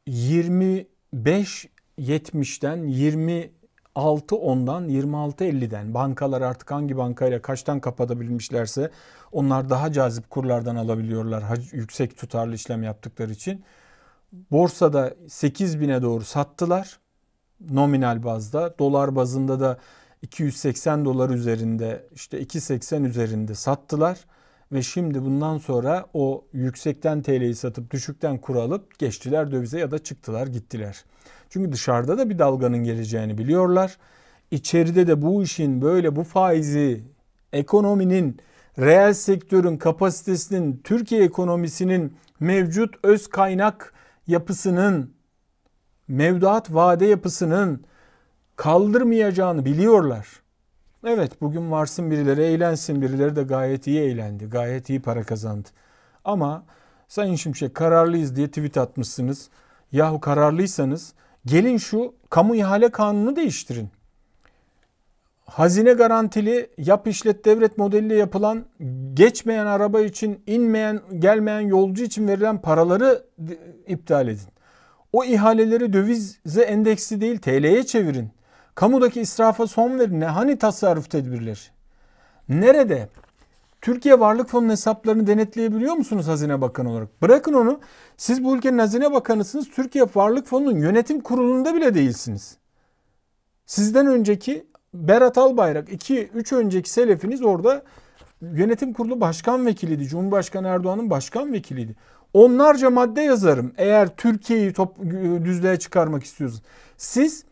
Speaker 1: 25 70'ten 20 6 10'dan 26 50'den bankalar artık hangi bankayla kaçtan kapatabilmişlerse onlar daha cazip kurlardan alabiliyorlar yüksek tutarlı işlem yaptıkları için. Borsada 8 bine doğru sattılar nominal bazda dolar bazında da 280 dolar üzerinde işte 280 üzerinde sattılar ve şimdi bundan sonra o yüksekten TL'yi satıp düşükten kuralıp geçtiler dövize ya da çıktılar gittiler. Çünkü dışarıda da bir dalganın geleceğini biliyorlar. İçeride de bu işin böyle bu faizi ekonominin reel sektörün kapasitesinin Türkiye ekonomisinin mevcut öz kaynak yapısının mevduat vade yapısının kaldırmayacağını biliyorlar. Evet bugün varsın birileri eğlensin birileri de gayet iyi eğlendi. Gayet iyi para kazandı. Ama Sayın Şimşek kararlıyız diye tweet atmışsınız. Yahu kararlıysanız gelin şu kamu ihale kanunu değiştirin. Hazine garantili yap işlet devret modeliyle yapılan geçmeyen araba için inmeyen gelmeyen yolcu için verilen paraları iptal edin. O ihaleleri dövize endeksli değil TL'ye çevirin. Kamudaki israfa son verin. Ne hani tasarruf tedbirleri? Nerede? Türkiye Varlık Fonu'nun hesaplarını denetleyebiliyor musunuz Hazine Bakanı olarak? Bırakın onu. Siz bu ülkenin Hazine Bakanısınız. Türkiye Varlık Fonu'nun yönetim kurulunda bile değilsiniz. Sizden önceki Berat Albayrak 2-3 önceki selefiniz orada yönetim kurulu başkan vekiliydi. Cumhurbaşkanı Erdoğan'ın başkan vekiliydi. Onlarca madde yazarım eğer Türkiye'yi düzlüğe çıkarmak istiyorsanız. Siz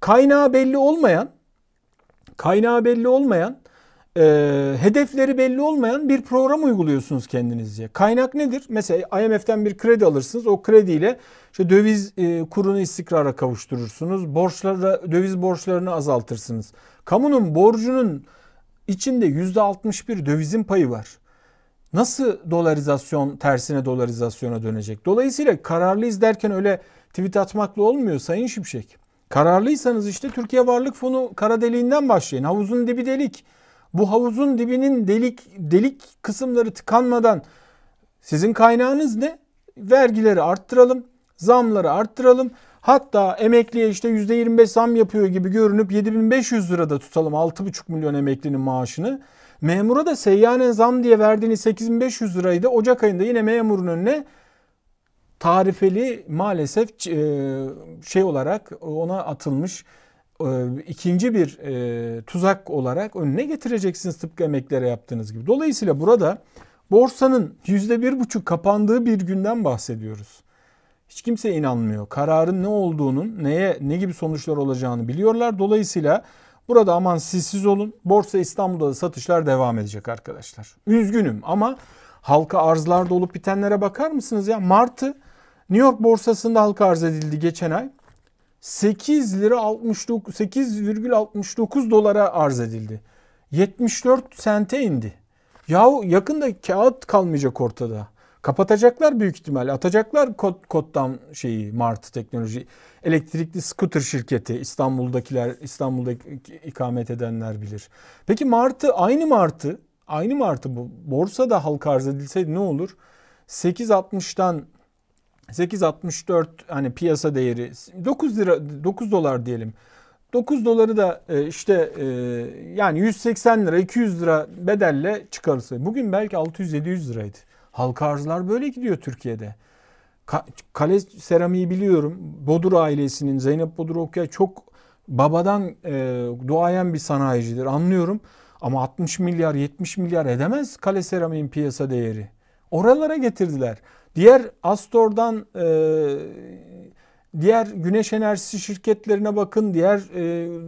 Speaker 1: kaynağı belli olmayan, kaynağı belli olmayan, e, hedefleri belli olmayan bir program uyguluyorsunuz kendinizce. Kaynak nedir? Mesela IMF'den bir kredi alırsınız. O krediyle işte döviz e, kurunu istikrara kavuşturursunuz. Borçlara, döviz borçlarını azaltırsınız. Kamunun borcunun içinde %61 dövizin payı var. Nasıl dolarizasyon tersine dolarizasyona dönecek? Dolayısıyla kararlıyız derken öyle tweet atmakla olmuyor Sayın Şimşek. Kararlıysanız işte Türkiye Varlık Fonu kara deliğinden başlayın. Havuzun dibi delik. Bu havuzun dibinin delik delik kısımları tıkanmadan sizin kaynağınız ne? Vergileri arttıralım, zamları arttıralım. Hatta emekliye işte %25 zam yapıyor gibi görünüp 7500 lirada tutalım 6,5 milyon emeklinin maaşını. Memura da seyyanen zam diye verdiğiniz 8500 liraydı Ocak ayında yine memurun önüne tarifeli maalesef e, şey olarak ona atılmış e, ikinci bir e, tuzak olarak önüne getireceksiniz tıpkı emeklere yaptığınız gibi. Dolayısıyla burada borsanın yüzde bir buçuk kapandığı bir günden bahsediyoruz. Hiç kimse inanmıyor. Kararın ne olduğunun, neye ne gibi sonuçlar olacağını biliyorlar. Dolayısıyla burada aman sizsiz olun. Borsa İstanbul'da da satışlar devam edecek arkadaşlar. Üzgünüm ama halka arzlarda olup bitenlere bakar mısınız ya? Martı New York borsasında halka arz edildi geçen ay. 8 lira 69 8,69 dolara arz edildi. 74 sente indi. Yahu yakında kağıt kalmayacak ortada. Kapatacaklar büyük ihtimal. Atacaklar kod, koddan şeyi Mart teknoloji. Elektrikli scooter şirketi İstanbul'dakiler İstanbul'da ikamet edenler bilir. Peki Mart'ı aynı Mart'ı aynı mı artı bu? Borsada halka arz edilseydi ne olur? 8.60'dan 8.64 hani piyasa değeri 9 lira 9 dolar diyelim. 9 doları da e, işte e, yani 180 lira 200 lira bedelle çıkarılsa. Bugün belki 600-700 liraydı. Halka arzlar böyle gidiyor Türkiye'de. Kale seramiği biliyorum. Bodur ailesinin Zeynep Bodur Okya çok babadan e, duayen bir sanayicidir anlıyorum. Ama 60 milyar 70 milyar edemez kale seramiğin piyasa değeri. Oralara getirdiler. Diğer Astor'dan e, diğer güneş enerjisi şirketlerine bakın. Diğer e,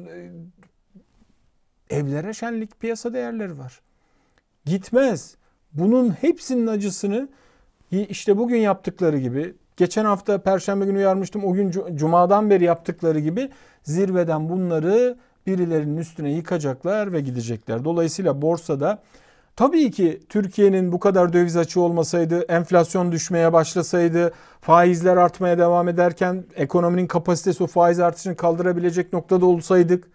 Speaker 1: e evlere şenlik piyasa değerleri var. Gitmez. Bunun hepsinin acısını işte bugün yaptıkları gibi geçen hafta perşembe günü uyarmıştım o gün cumadan beri yaptıkları gibi zirveden bunları birilerinin üstüne yıkacaklar ve gidecekler. Dolayısıyla borsada tabii ki Türkiye'nin bu kadar döviz açığı olmasaydı, enflasyon düşmeye başlasaydı, faizler artmaya devam ederken ekonominin kapasitesi o faiz artışını kaldırabilecek noktada olsaydık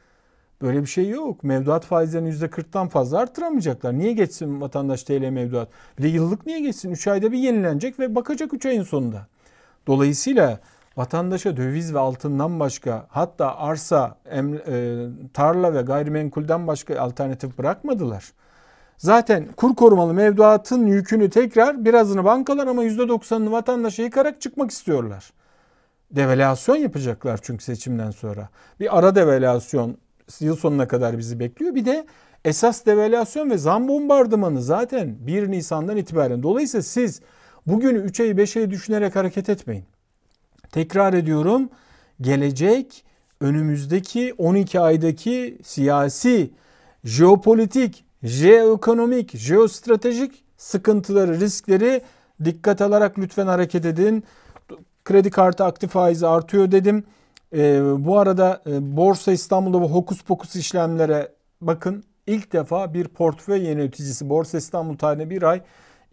Speaker 1: Böyle bir şey yok. Mevduat faizlerini %40'tan fazla artıramayacaklar. Niye geçsin vatandaş TL mevduat? Bir de yıllık niye geçsin? 3 ayda bir yenilenecek ve bakacak 3 ayın sonunda. Dolayısıyla vatandaşa döviz ve altından başka hatta arsa, em, e, tarla ve gayrimenkulden başka alternatif bırakmadılar. Zaten kur korumalı mevduatın yükünü tekrar birazını bankalar ama %90'ını vatandaşa yıkarak çıkmak istiyorlar. Devalüasyon yapacaklar çünkü seçimden sonra. Bir ara devalüasyon yıl sonuna kadar bizi bekliyor. Bir de esas devalüasyon ve zam bombardımanı zaten 1 Nisan'dan itibaren. Dolayısıyla siz bugünü 3 ay 5 ay düşünerek hareket etmeyin. Tekrar ediyorum gelecek önümüzdeki 12 aydaki siyasi, jeopolitik, jeoekonomik, jeostratejik sıkıntıları, riskleri dikkat alarak lütfen hareket edin. Kredi kartı aktif faizi artıyor dedim. E, bu arada e, Borsa İstanbul'da bu hokus pokus işlemlere bakın. İlk defa bir portföy yöneticisi Borsa İstanbul tarihine bir ay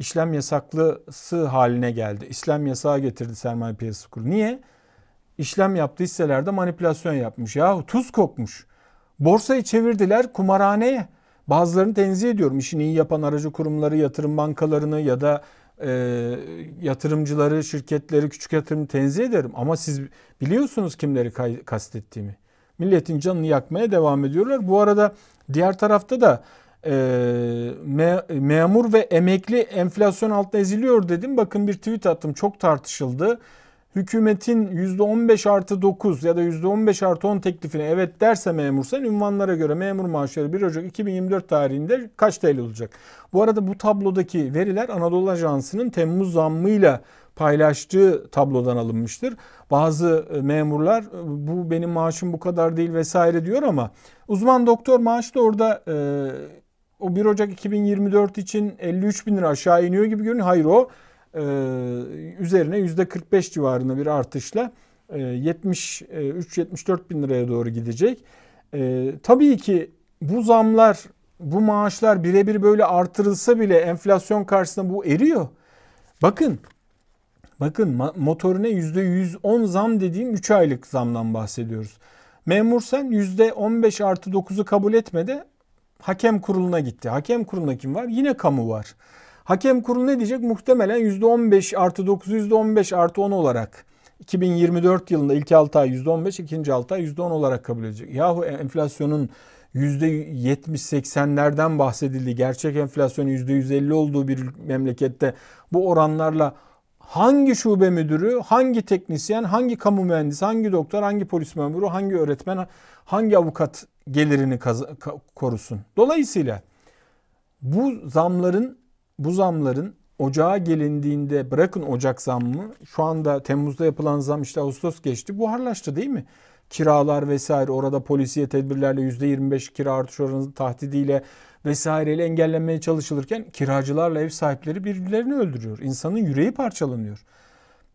Speaker 1: işlem yasaklısı haline geldi. İslam yasağı getirdi sermaye piyasası kurulu. Niye? İşlem yaptı hisselerde manipülasyon yapmış. Yahu tuz kokmuş. Borsayı çevirdiler kumarhaneye. Bazılarını tenzih ediyorum. İşini iyi yapan aracı kurumları, yatırım bankalarını ya da e, yatırımcıları, şirketleri, küçük yatırımı tenzih ederim. Ama siz biliyorsunuz kimleri kay- kastettiğimi. Milletin canını yakmaya devam ediyorlar. Bu arada diğer tarafta da e, me, memur ve emekli enflasyon altında eziliyor dedim. Bakın bir tweet attım çok tartışıldı. Hükümetin %15 artı 9 ya da %15 artı 10 teklifine evet derse memursan ünvanlara göre memur maaşları 1 Ocak 2024 tarihinde kaç TL olacak? Bu arada bu tablodaki veriler Anadolu Ajansı'nın Temmuz zammıyla paylaştığı tablodan alınmıştır. Bazı e, memurlar e, bu benim maaşım bu kadar değil vesaire diyor ama uzman doktor maaş da orada e, o 1 Ocak 2024 için 53 bin lira aşağı iniyor gibi görünüyor. Hayır o e, üzerine %45 civarında bir artışla e, 73-74 bin liraya doğru gidecek. E, tabii ki bu zamlar, bu maaşlar birebir böyle artırılsa bile enflasyon karşısında bu eriyor. Bakın, bakın motorine %110 zam dediğim 3 aylık zamdan bahsediyoruz. Memur sen %15 artı 9'u kabul etmedi hakem kuruluna gitti. Hakem kurulunda kim var? Yine kamu var. Hakem kurulu ne diyecek? Muhtemelen %15 artı 9, %15 artı 10 olarak 2024 yılında ilk 6 ay %15, ikinci 6 ay %10 olarak kabul edecek. Yahu enflasyonun %70-80'lerden bahsedildiği, gerçek enflasyonun %150 olduğu bir memlekette bu oranlarla hangi şube müdürü, hangi teknisyen, hangi kamu mühendisi, hangi doktor, hangi polis memuru, hangi öğretmen, hangi avukat gelirini korusun. Dolayısıyla bu zamların bu zamların ocağa gelindiğinde bırakın ocak zammı şu anda Temmuz'da yapılan zam işte Ağustos geçti buharlaştı değil mi? Kiralar vesaire orada polisiye tedbirlerle %25 kira artış oranı tahdidiyle vesaireyle engellenmeye çalışılırken kiracılarla ev sahipleri birbirlerini öldürüyor. İnsanın yüreği parçalanıyor.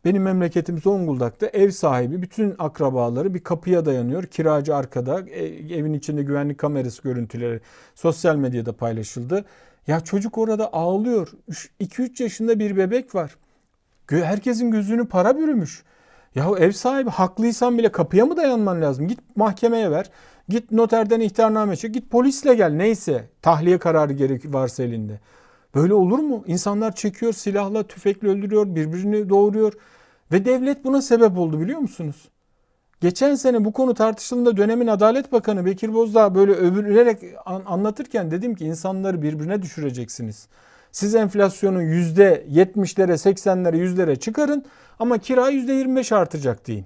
Speaker 1: Benim memleketim Zonguldak'ta ev sahibi bütün akrabaları bir kapıya dayanıyor. Kiracı arkada e, evin içinde güvenlik kamerası görüntüleri sosyal medyada paylaşıldı. Ya çocuk orada ağlıyor. 2-3 yaşında bir bebek var. Herkesin gözünü para bürümüş. Yahu ev sahibi haklıysan bile kapıya mı dayanman lazım? Git mahkemeye ver. Git noterden ihtarname çık. Git polisle gel. Neyse. Tahliye kararı gerek varsa elinde. Böyle olur mu? İnsanlar çekiyor silahla, tüfekle öldürüyor, birbirini doğuruyor. Ve devlet buna sebep oldu biliyor musunuz? Geçen sene bu konu tartışıldığında dönemin Adalet Bakanı Bekir Bozdağ böyle övünerek an- anlatırken dedim ki insanları birbirine düşüreceksiniz. Siz enflasyonu %70'lere, %80'lere, %100'lere çıkarın ama kira %25 artacak deyin.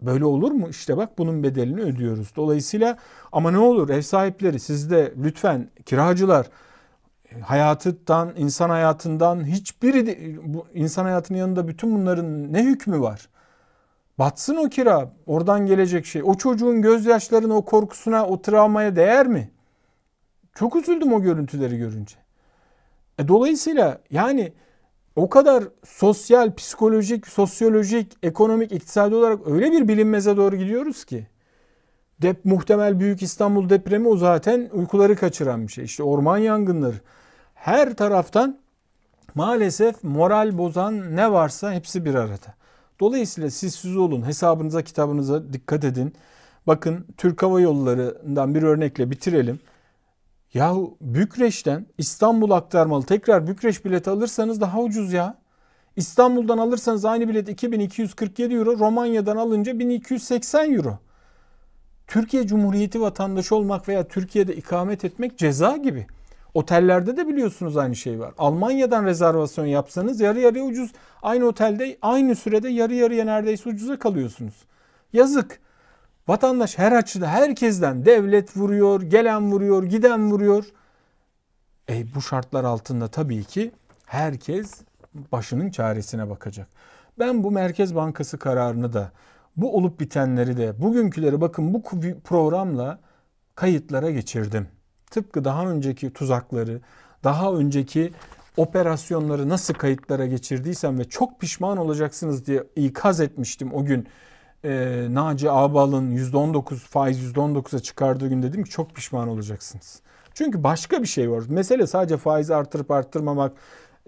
Speaker 1: Böyle olur mu? İşte bak bunun bedelini ödüyoruz. Dolayısıyla ama ne olur ev sahipleri siz de lütfen kiracılar e, hayatından, insan hayatından hiçbiri de, bu insan hayatının yanında bütün bunların ne hükmü var? Batsın o kira, oradan gelecek şey. O çocuğun gözyaşlarına, o korkusuna, o travmaya değer mi? Çok üzüldüm o görüntüleri görünce. E, dolayısıyla yani o kadar sosyal, psikolojik, sosyolojik, ekonomik, iktisadi olarak öyle bir bilinmeze doğru gidiyoruz ki. Dep muhtemel büyük İstanbul depremi o zaten uykuları kaçıran bir şey. İşte orman yangınları. Her taraftan maalesef moral bozan ne varsa hepsi bir arada. Dolayısıyla siz siz olun. Hesabınıza, kitabınıza dikkat edin. Bakın Türk Hava Yolları'ndan bir örnekle bitirelim. Yahu Bükreş'ten İstanbul aktarmalı tekrar Bükreş bileti alırsanız daha ucuz ya. İstanbul'dan alırsanız aynı bilet 2247 euro, Romanya'dan alınca 1280 euro. Türkiye Cumhuriyeti vatandaşı olmak veya Türkiye'de ikamet etmek ceza gibi. Otellerde de biliyorsunuz aynı şey var. Almanya'dan rezervasyon yapsanız yarı yarıya ucuz. Aynı otelde aynı sürede yarı yarıya neredeyse ucuza kalıyorsunuz. Yazık. Vatandaş her açıda herkesten devlet vuruyor, gelen vuruyor, giden vuruyor. E bu şartlar altında tabii ki herkes başının çaresine bakacak. Ben bu Merkez Bankası kararını da bu olup bitenleri de bugünküleri bakın bu programla kayıtlara geçirdim. Tıpkı daha önceki tuzakları, daha önceki operasyonları nasıl kayıtlara geçirdiysem ve çok pişman olacaksınız diye ikaz etmiştim o gün e, Naci Ağbal'ın %19 faiz %19'a çıkardığı gün dedim ki çok pişman olacaksınız. Çünkü başka bir şey var. Mesele sadece faizi artırıp arttırmamak,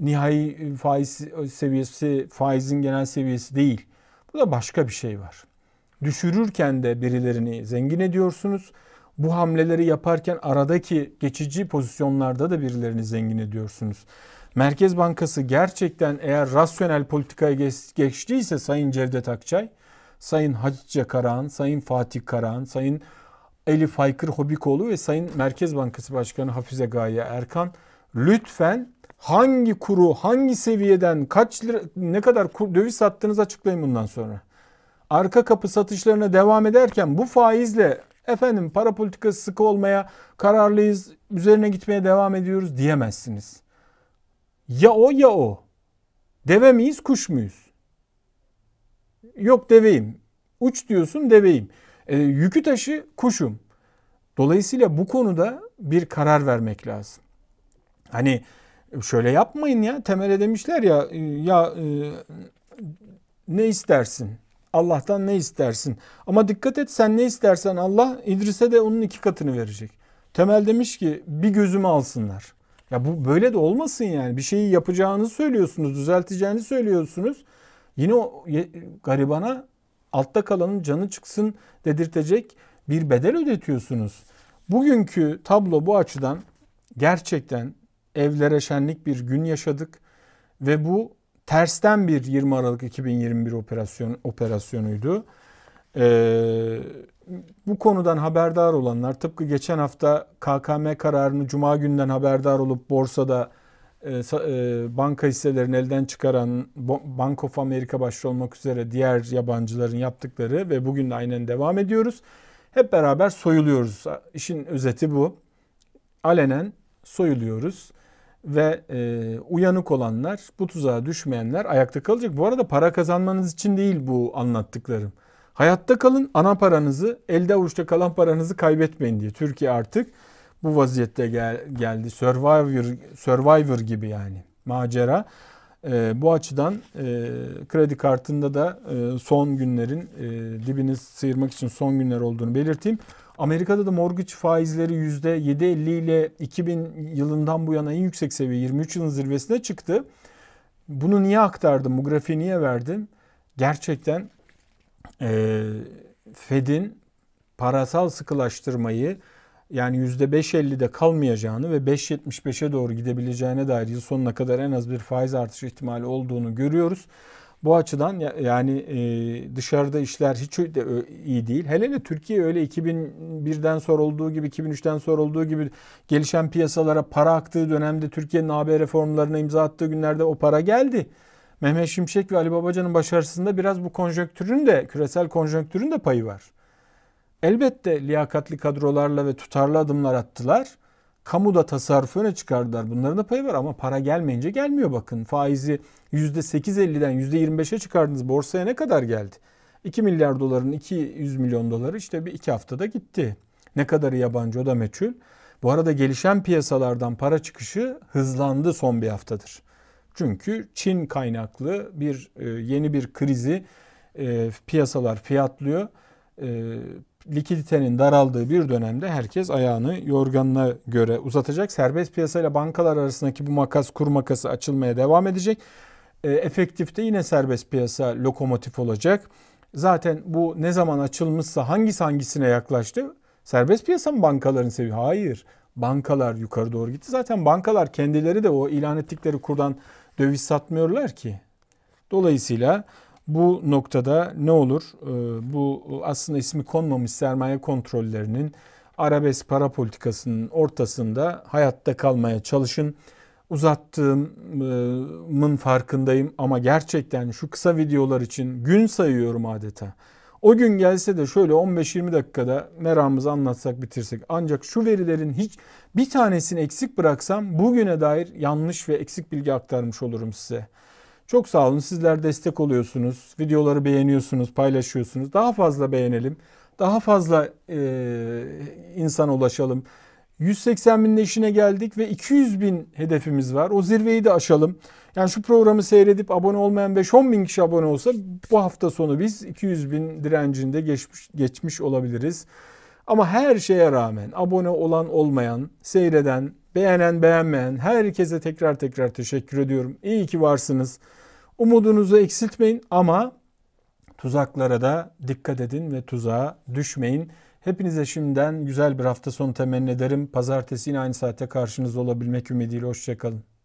Speaker 1: nihai e, faiz seviyesi, faizin genel seviyesi değil. Bu da başka bir şey var. Düşürürken de birilerini zengin ediyorsunuz. Bu hamleleri yaparken aradaki geçici pozisyonlarda da birilerini zengin ediyorsunuz. Merkez Bankası gerçekten eğer rasyonel politikaya geçtiyse Sayın Cevdet Akçay Sayın Hatice Karahan, Sayın Fatih Karahan, Sayın Elif Aykır Hobikoğlu ve Sayın Merkez Bankası Başkanı Hafize Gaye Erkan lütfen hangi kuru, hangi seviyeden, kaç lira, ne kadar kur, döviz sattığınızı açıklayın bundan sonra. Arka kapı satışlarına devam ederken bu faizle efendim para politikası sıkı olmaya kararlıyız, üzerine gitmeye devam ediyoruz diyemezsiniz. Ya o ya o. Deve miyiz, kuş muyuz? Yok deveyim. Uç diyorsun deveyim. E, yükü taşı kuşum. Dolayısıyla bu konuda bir karar vermek lazım. Hani şöyle yapmayın ya temele demişler ya e, ya e, ne istersin? Allah'tan ne istersin? Ama dikkat et sen ne istersen Allah İdris'e de onun iki katını verecek. Temel demiş ki bir gözümü alsınlar. Ya bu böyle de olmasın yani. Bir şeyi yapacağını söylüyorsunuz, düzelteceğini söylüyorsunuz. Yine o garibana altta kalanın canı çıksın dedirtecek bir bedel ödetiyorsunuz. Bugünkü tablo bu açıdan gerçekten evlere şenlik bir gün yaşadık ve bu tersten bir 20 Aralık 2021 operasyon operasyonuydu. Ee, bu konudan haberdar olanlar tıpkı geçen hafta KKM kararını cuma günden haberdar olup borsada e, e, banka hisselerini elden çıkaran Bank of America başta olmak üzere diğer yabancıların yaptıkları ve bugün de aynen devam ediyoruz. Hep beraber soyuluyoruz. İşin özeti bu. Alenen soyuluyoruz ve e, uyanık olanlar, bu tuzağa düşmeyenler ayakta kalacak. Bu arada para kazanmanız için değil bu anlattıklarım. Hayatta kalın, ana paranızı, elde avuçta kalan paranızı kaybetmeyin diye. Türkiye artık bu vaziyette gel, geldi. Survivor Survivor gibi yani macera. E, bu açıdan e, kredi kartında da e, son günlerin e, dibini sıyırmak için son günler olduğunu belirteyim. Amerika'da da mortgage faizleri %7.50 ile 2000 yılından bu yana en yüksek seviye 23 yılın zirvesine çıktı. Bunu niye aktardım? Bu grafiği niye verdim? Gerçekten e, Fed'in parasal sıkılaştırmayı yani %5.50'de kalmayacağını ve 5.75'e doğru gidebileceğine dair yıl sonuna kadar en az bir faiz artışı ihtimali olduğunu görüyoruz. Bu açıdan yani e, dışarıda işler hiç de iyi değil. Hele de Türkiye öyle 2001'den sonra olduğu gibi 2003'ten sonra olduğu gibi gelişen piyasalara para aktığı dönemde Türkiye'nin AB reformlarına imza attığı günlerde o para geldi. Mehmet Şimşek ve Ali Babacan'ın başarısında biraz bu konjonktürün de küresel konjonktürün de payı var. Elbette liyakatli kadrolarla ve tutarlı adımlar attılar. Kamuda tasarrufu öne çıkardılar. Bunların da payı var ama para gelmeyince gelmiyor bakın. Faizi %8.50'den %25'e çıkardınız. Borsaya ne kadar geldi? 2 milyar doların 200 milyon doları işte bir iki haftada gitti. Ne kadar yabancı o da meçhul. Bu arada gelişen piyasalardan para çıkışı hızlandı son bir haftadır. Çünkü Çin kaynaklı bir e, yeni bir krizi e, piyasalar fiyatlıyor. E, likiditenin daraldığı bir dönemde herkes ayağını yorganına göre uzatacak. Serbest piyasa ile bankalar arasındaki bu makas kur makası açılmaya devam edecek. E, efektifte yine serbest piyasa lokomotif olacak. Zaten bu ne zaman açılmışsa hangisi hangisine yaklaştı? Serbest piyasa mı bankaların seviyor? Hayır. Bankalar yukarı doğru gitti. Zaten bankalar kendileri de o ilan ettikleri kurdan döviz satmıyorlar ki. Dolayısıyla bu noktada ne olur? Ee, bu aslında ismi konmamış sermaye kontrollerinin arabesk para politikasının ortasında hayatta kalmaya çalışın. Uzattığımın farkındayım ama gerçekten şu kısa videolar için gün sayıyorum adeta. O gün gelse de şöyle 15-20 dakikada meramımızı anlatsak bitirsek. Ancak şu verilerin hiç bir tanesini eksik bıraksam bugüne dair yanlış ve eksik bilgi aktarmış olurum size. Çok sağ olun. Sizler destek oluyorsunuz. Videoları beğeniyorsunuz, paylaşıyorsunuz. Daha fazla beğenelim. Daha fazla e, insana ulaşalım. 180 binin işine geldik ve 200 bin hedefimiz var. O zirveyi de aşalım. Yani şu programı seyredip abone olmayan 5-10 bin kişi abone olsa bu hafta sonu biz 200 bin direncinde geçmiş, geçmiş olabiliriz. Ama her şeye rağmen abone olan olmayan, seyreden, beğenen beğenmeyen herkese tekrar tekrar teşekkür ediyorum. İyi ki varsınız. Umudunuzu eksiltmeyin ama tuzaklara da dikkat edin ve tuzağa düşmeyin. Hepinize şimdiden güzel bir hafta sonu temenni ederim. Pazartesi yine aynı saatte karşınızda olabilmek ümidiyle. Hoşçakalın.